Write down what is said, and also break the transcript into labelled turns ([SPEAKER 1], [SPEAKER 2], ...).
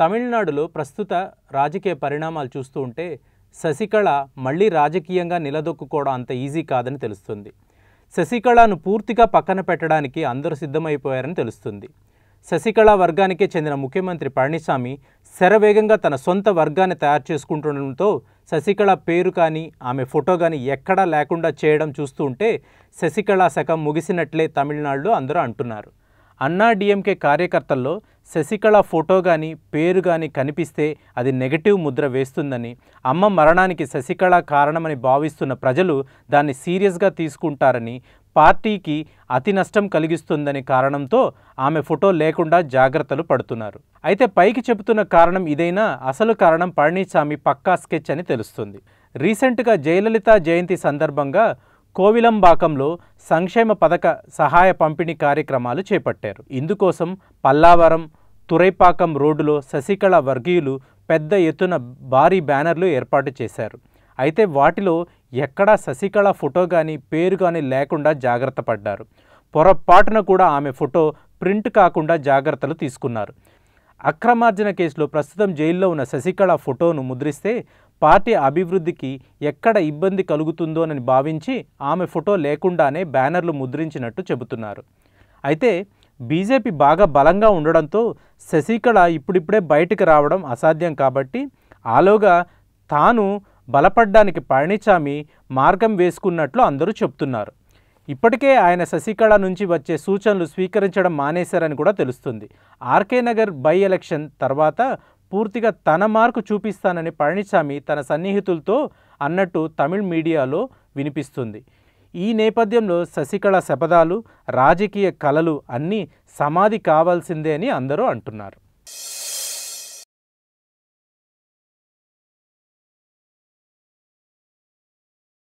[SPEAKER 1] తమిళనాడులో ప్రస్తుత రాజకీయ పరిణామాలు చూస్తూ ఉంటే శశికళ మళ్ళీ రాజకీయంగా నిలదొక్కుకోవడం అంత ఈజీ కాదని తెలుస్తుంది శశికళను పూర్తిగా పక్కన పెట్టడానికి అందరూ సిద్ధమైపోయారని తెలుస్తుంది శశికళ వర్గానికే చెందిన ముఖ్యమంత్రి పళనిస్వామి శరవేగంగా తన సొంత వర్గాన్ని తయారు చేసుకుంటుండటంతో శశికళ పేరు కానీ ఆమె ఫోటో కానీ ఎక్కడా లేకుండా చేయడం చూస్తూ ఉంటే శశికళ శకం ముగిసినట్లే తమిళనాడులో అందరూ అంటున్నారు అన్నా డిఎంకే కార్యకర్తల్లో శశికళ ఫోటో కానీ పేరు కానీ కనిపిస్తే అది నెగటివ్ ముద్ర వేస్తుందని అమ్మ మరణానికి శశికళ కారణమని భావిస్తున్న ప్రజలు దాన్ని సీరియస్గా తీసుకుంటారని పార్టీకి అతి నష్టం కలిగిస్తుందనే కారణంతో ఆమె ఫోటో లేకుండా జాగ్రత్తలు పడుతున్నారు అయితే పైకి చెబుతున్న కారణం ఇదైనా అసలు కారణం పళనిస్వామి పక్కా స్కెచ్ అని తెలుస్తుంది రీసెంట్గా జయలలిత జయంతి సందర్భంగా కోవిలంబాకంలో సంక్షేమ పథక సహాయ పంపిణీ కార్యక్రమాలు చేపట్టారు ఇందుకోసం పల్లావరం తురైపాకం రోడ్డులో శశికళ వర్గీయులు పెద్ద ఎత్తున భారీ బ్యానర్లు ఏర్పాటు చేశారు అయితే వాటిలో ఎక్కడా శశికళ ఫోటో కానీ పేరు కానీ లేకుండా జాగ్రత్త పడ్డారు పొరపాటున కూడా ఆమె ఫోటో ప్రింట్ కాకుండా జాగ్రత్తలు తీసుకున్నారు అక్రమార్జన కేసులో ప్రస్తుతం జైల్లో ఉన్న శశికళ ఫోటోను ముద్రిస్తే పార్టీ అభివృద్ధికి ఎక్కడ ఇబ్బంది కలుగుతుందోనని భావించి ఆమె ఫోటో లేకుండానే బ్యానర్లు ముద్రించినట్టు చెబుతున్నారు అయితే బీజేపీ బాగా బలంగా ఉండడంతో శశికళ ఇప్పుడిప్పుడే బయటకు రావడం అసాధ్యం కాబట్టి ఆలోగా తాను బలపడ్డానికి పళనిచామి మార్గం వేసుకున్నట్లు అందరూ చెప్తున్నారు ఇప్పటికే ఆయన శశికళ నుంచి వచ్చే సూచనలు స్వీకరించడం మానేశారని కూడా తెలుస్తుంది ఆర్కే నగర్ బై ఎలక్షన్ తర్వాత పూర్తిగా తన మార్కు చూపిస్తానని పళనిసామి తన సన్నిహితులతో అన్నట్టు తమిళ్ మీడియాలో వినిపిస్తుంది ఈ నేపథ్యంలో శశికళ శపథాలు రాజకీయ కళలు అన్నీ సమాధి కావాల్సిందే అని అందరూ అంటున్నారు